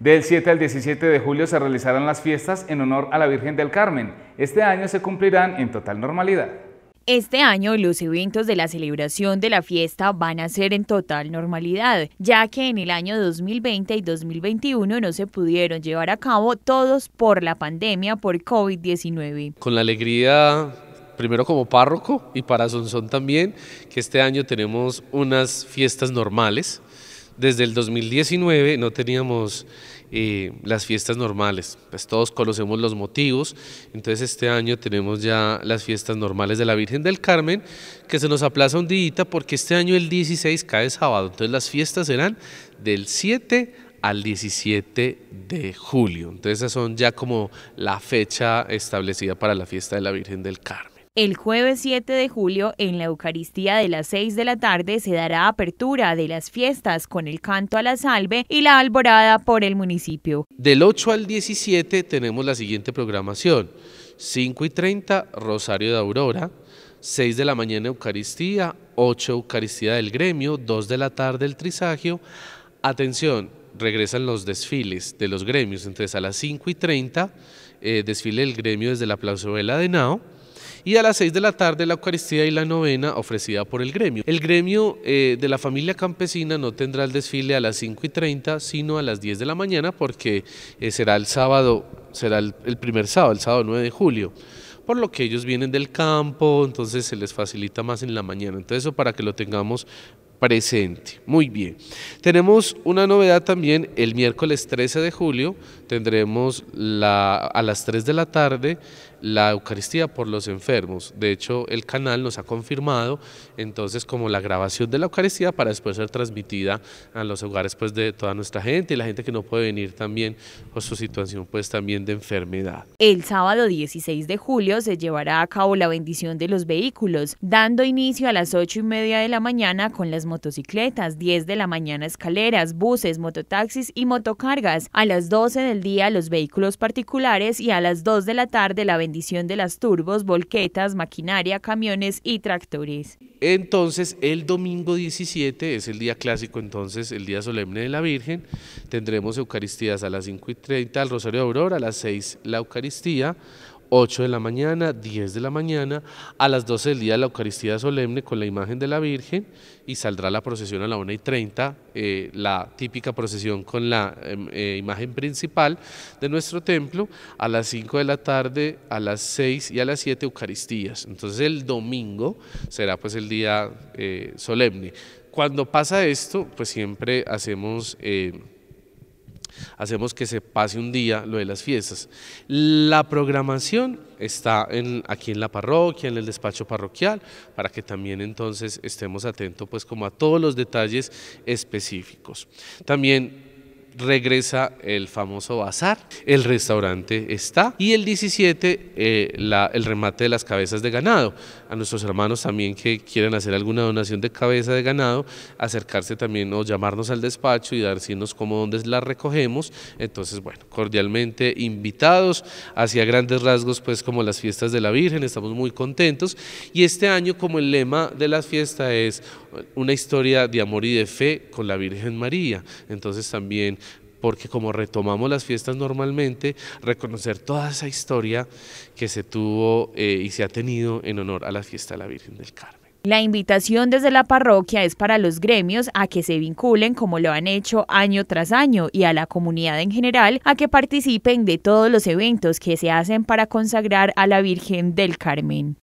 Del 7 al 17 de julio se realizarán las fiestas en honor a la Virgen del Carmen. Este año se cumplirán en total normalidad. Este año los eventos de la celebración de la fiesta van a ser en total normalidad, ya que en el año 2020 y 2021 no se pudieron llevar a cabo todos por la pandemia por COVID-19. Con la alegría primero como párroco y para Sonsón también, que este año tenemos unas fiestas normales, desde el 2019 no teníamos eh, las fiestas normales, pues todos conocemos los motivos, entonces este año tenemos ya las fiestas normales de la Virgen del Carmen, que se nos aplaza un día porque este año el 16 cae sábado, entonces las fiestas serán del 7 al 17 de julio, entonces esas son ya como la fecha establecida para la fiesta de la Virgen del Carmen. El jueves 7 de julio, en la Eucaristía de las 6 de la tarde, se dará apertura de las fiestas con el canto a la salve y la alborada por el municipio. Del 8 al 17 tenemos la siguiente programación. 5 y 30, Rosario de Aurora. 6 de la mañana Eucaristía, 8 Eucaristía del Gremio, 2 de la tarde el Trisagio. Atención, regresan los desfiles de los gremios, entonces a las 5 y 30, eh, desfile el gremio desde la Vela de Nao y a las 6 de la tarde la Eucaristía y la novena ofrecida por el gremio. El gremio eh, de la familia campesina no tendrá el desfile a las 5 y 30, sino a las 10 de la mañana porque eh, será el sábado, será el, el primer sábado, el sábado 9 de julio por lo que ellos vienen del campo, entonces se les facilita más en la mañana. Entonces eso para que lo tengamos presente. Muy bien. Tenemos una novedad también el miércoles 13 de julio, tendremos la, a las 3 de la tarde la Eucaristía por los enfermos. De hecho, el canal nos ha confirmado entonces como la grabación de la Eucaristía para después ser transmitida a los hogares pues, de toda nuestra gente y la gente que no puede venir también por su situación pues también de enfermedad. El sábado 16 de julio se llevará a cabo la bendición de los vehículos, dando inicio a las 8 y media de la mañana con las motocicletas, 10 de la mañana escaleras, buses, mototaxis y motocargas, a las 12 del día los vehículos particulares y a las 2 de la tarde la bendición de las turbos, volquetas, maquinaria, camiones y tractores. Entonces, el domingo 17 es el día clásico, entonces, el día solemne de la Virgen. Tendremos Eucaristías a las 5 y 30, el Rosario de Aurora, a las 6 la Eucaristía, 8 de la mañana, 10 de la mañana, a las 12 del día la Eucaristía Solemne con la imagen de la Virgen y saldrá la procesión a la 1 y 30, eh, la típica procesión con la em, eh, imagen principal de nuestro templo, a las 5 de la tarde, a las 6 y a las 7 Eucaristías. Entonces el domingo será pues el día eh, solemne. Cuando pasa esto, pues siempre hacemos hacemos que se pase un día lo de las fiestas. La programación está aquí en la parroquia, en el despacho parroquial, para que también entonces estemos atentos pues como a todos los detalles específicos. También regresa el famoso bazar, el restaurante está y el 17 eh, la, el remate de las cabezas de ganado. A nuestros hermanos también que quieren hacer alguna donación de cabeza de ganado, acercarse también o llamarnos al despacho y decirnos cómo dónde la recogemos. Entonces, bueno, cordialmente invitados hacia grandes rasgos, pues como las fiestas de la Virgen, estamos muy contentos y este año como el lema de la fiesta es una historia de amor y de fe con la Virgen María. Entonces también porque como retomamos las fiestas normalmente, reconocer toda esa historia que se tuvo eh, y se ha tenido en honor a la fiesta de la Virgen del Carmen. La invitación desde la parroquia es para los gremios a que se vinculen como lo han hecho año tras año y a la comunidad en general a que participen de todos los eventos que se hacen para consagrar a la Virgen del Carmen.